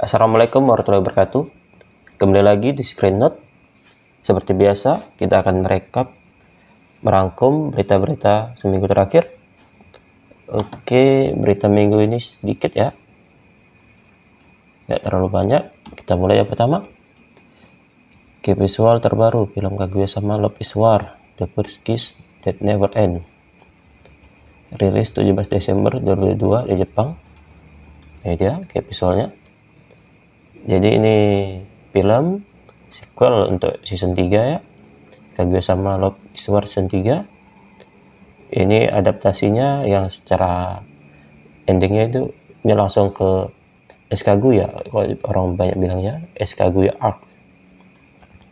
Assalamualaikum warahmatullahi wabarakatuh. Kembali lagi di Screen Note. Seperti biasa, kita akan merekap, merangkum berita-berita seminggu terakhir. Oke, berita minggu ini sedikit ya. Tidak terlalu banyak. Kita mulai yang pertama. Key visual terbaru, film Kaguya sama Love is War, The First Kiss That Never End. Rilis 17 Desember 2022 di Jepang. Ini dia, ke visualnya jadi ini film sequel untuk season 3 ya Kaguya sama Love is War season 3 ini adaptasinya yang secara endingnya itu ini langsung ke Eskaguya kalau orang banyak bilangnya Eskaguya Arc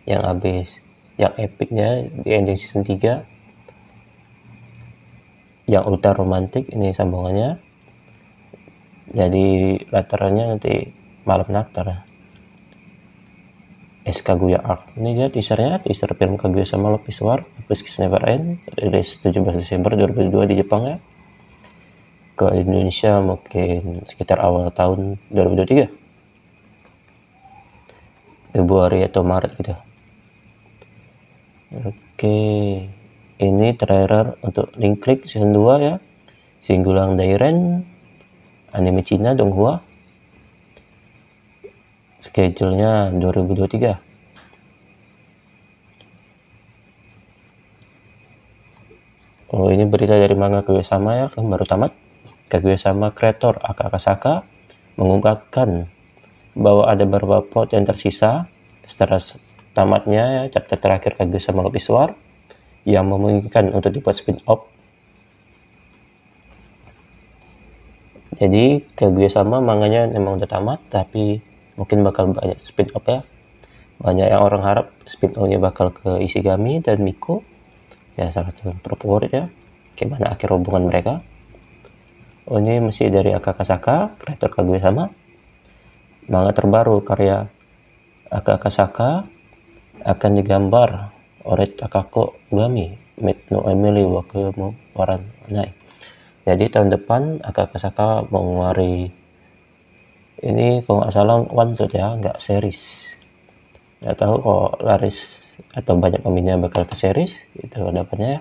yang habis yang epicnya di ending season 3 yang ultra romantik ini sambungannya jadi latarnya nanti malam Naktar SK Kaguya Art, ini dia teasernya teaser film Kaguya sama Love War Love kiss Never End rilis 17 Desember 2002 di Jepang ya ke Indonesia mungkin sekitar awal tahun 2023 Februari atau Maret gitu oke ini trailer untuk Link klik season 2 ya Singgulang Dairen anime Cina Donghua schedule-nya 2023 Oh ini berita dari manga Kaguya-sama ya baru tamat Kaguya-sama kreator Akakasaka mengungkapkan bahwa ada beberapa plot yang tersisa setelah tamatnya ya, chapter terakhir Kaguya-sama Love War yang memungkinkan untuk dibuat spin-off jadi Kaguya-sama manganya memang udah tamat tapi mungkin bakal banyak speed up ya banyak yang orang harap speed up-nya bakal ke Ishigami dan Miko ya salah satu favorit ya gimana akhir hubungan mereka oh, ini masih dari Akakasaka kreator Kaguya sama manga terbaru karya Akakasaka akan digambar oleh Takako Gami Meet no Emily Wakil Waran jadi tahun depan Akakasaka mengeluarkan ini kalau nggak salah one shot ya nggak series nggak tahu kalau laris atau banyak pembina bakal ke series itu dapatnya ya.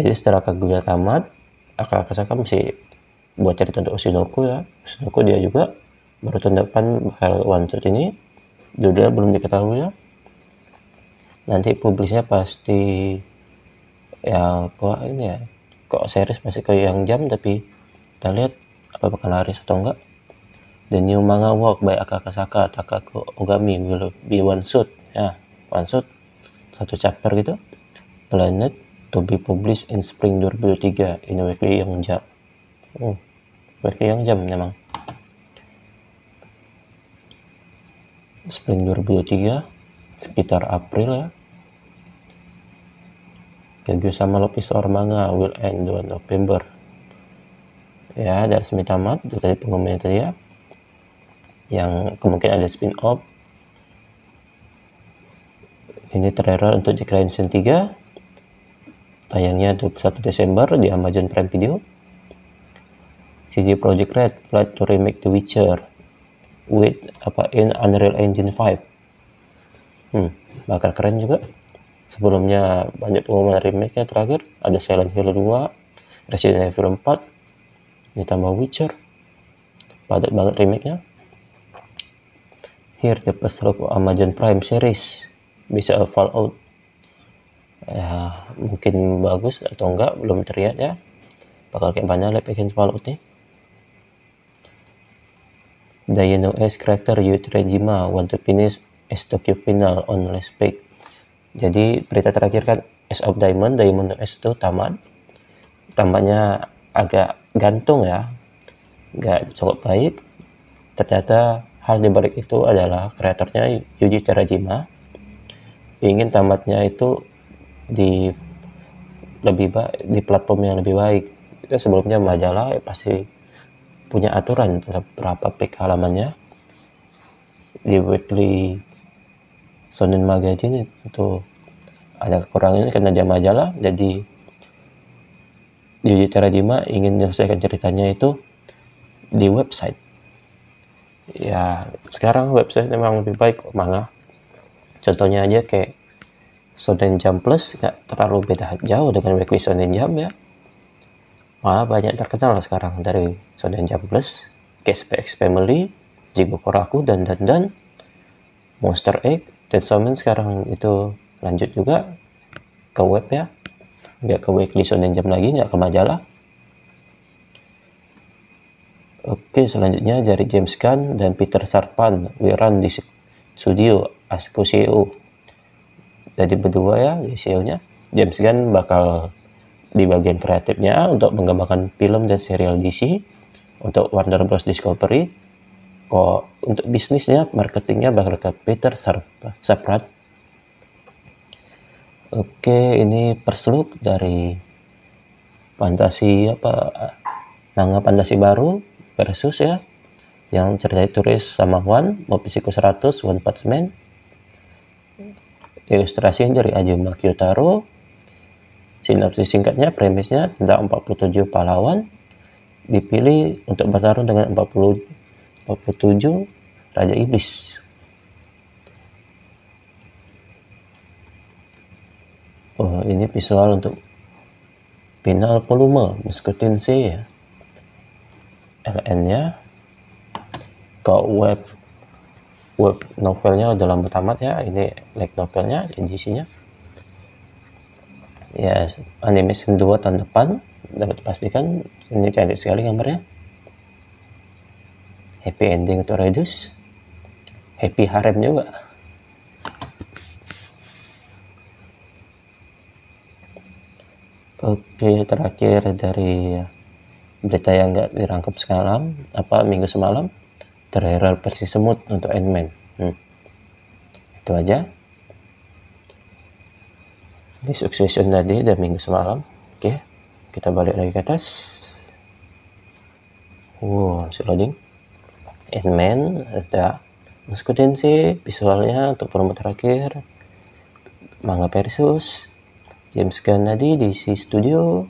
jadi setelah Kaguya tamat kesakam masih buat cerita untuk Oshinoko ya Oshinoko dia juga baru tahun depan bakal one shot ini Juga belum diketahui ya nanti publisnya pasti ya kok ini ya kok series masih ke yang jam tapi kita lihat apa bakal laris atau enggak The new manga work by Akakasaka, Takako Ogami will be one shot. Ya, one shot, satu chapter gitu. Planet to be published in spring 2023 in weekly Young jam. Hmm, weekly Young jam memang. Spring 2023 sekitar April ya. Review sama Lopis or Manga will end on November. Ya, dari semi tamat, dari pengumumannya tadi ya yang kemungkinan ada spin off ini trailer untuk Jack Ryan 3 tayangnya 21 Desember di Amazon Prime Video CD Project Red Plan to Remake The Witcher with apa in Unreal Engine 5 hmm, bakal keren juga sebelumnya banyak pengumuman remake nya terakhir ada Silent Hill 2 Resident Evil 4 ditambah Witcher padat banget remake nya Here the first look Amazon Prime series bisa Fallout. Ya, mungkin bagus atau enggak belum terlihat ya. Bakal kayak mana live action Fallout nih. Diana S character Yutrejima want to finish Tokyo final on last pick. Jadi berita terakhir kan S of Diamond, Diamond S itu tamat. Tamatnya agak gantung ya, nggak cukup baik. Ternyata Hal di balik itu adalah kreatornya Yuji Terajima ingin tamatnya itu di lebih baik di platform yang lebih baik. Ya, sebelumnya majalah ya pasti punya aturan berapa pik halamannya. Di weekly Sonin Magazine itu ada kekurangan karena dia majalah jadi Yuji Terajima ingin menyelesaikan ceritanya itu di website ya sekarang website memang lebih baik malah contohnya aja kayak Soden Jam Plus nggak terlalu beda jauh dengan weekly Soden Jam ya malah banyak terkenal sekarang dari Soden Jam Plus KSPX Family Jigo Koraku dan dan dan Monster Egg dan Tetsumen sekarang itu lanjut juga ke web ya nggak ke weekly Soden Jam lagi nggak ke majalah Oke, selanjutnya dari James Gunn dan Peter Sarpan, Wiran di studio Asko CEO. Jadi berdua ya CEO-nya. James Gunn bakal di bagian kreatifnya untuk menggambarkan film dan serial DC untuk Warner Bros Discovery. Kok untuk bisnisnya, marketingnya bakal ke Peter Sarpan. Oke, ini persluk dari fantasi apa manga fantasi baru versus ya yang cerita turis sama Juan Mopisiku 100 One Punch Man ilustrasi dari Ajuma Kyotaro sinopsis singkatnya premisnya tentang 47 pahlawan dipilih untuk bertarung dengan 40 47 Raja Iblis oh ini visual untuk final volume meskipun sih ya LN-nya ke web web novelnya udah lama tamat ya ini like novelnya NGC-nya ya yes, anime sen 2 tahun depan dapat pastikan ini cantik sekali gambarnya happy ending atau reduce happy harem juga oke terakhir dari berita yang nggak dirangkum semalam apa minggu semalam terakhir persis semut untuk Endman hmm. itu aja Di succession tadi dan minggu semalam oke okay. kita balik lagi ke atas wow masih loading Endman ada Maskutin sih visualnya untuk promo terakhir manga Perseus James Gunn tadi di si Studio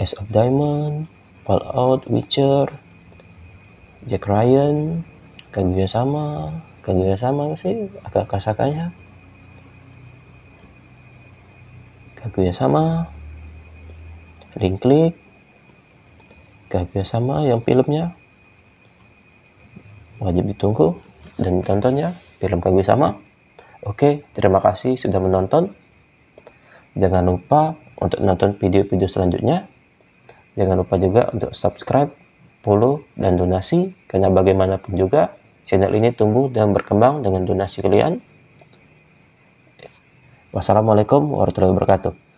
Ace of Diamond, Fallout, Witcher, Jack Ryan, Kaguya sama, Kaguya sama sih agak kasakanya. Kaguya sama, Ring Click, Kaguya sama yang filmnya wajib ditunggu dan tontonnya film Kaguya sama. Oke, terima kasih sudah menonton. Jangan lupa untuk nonton video-video selanjutnya Jangan lupa juga untuk subscribe, follow, dan donasi, karena bagaimanapun juga channel ini tumbuh dan berkembang dengan donasi kalian. Wassalamualaikum warahmatullahi wabarakatuh.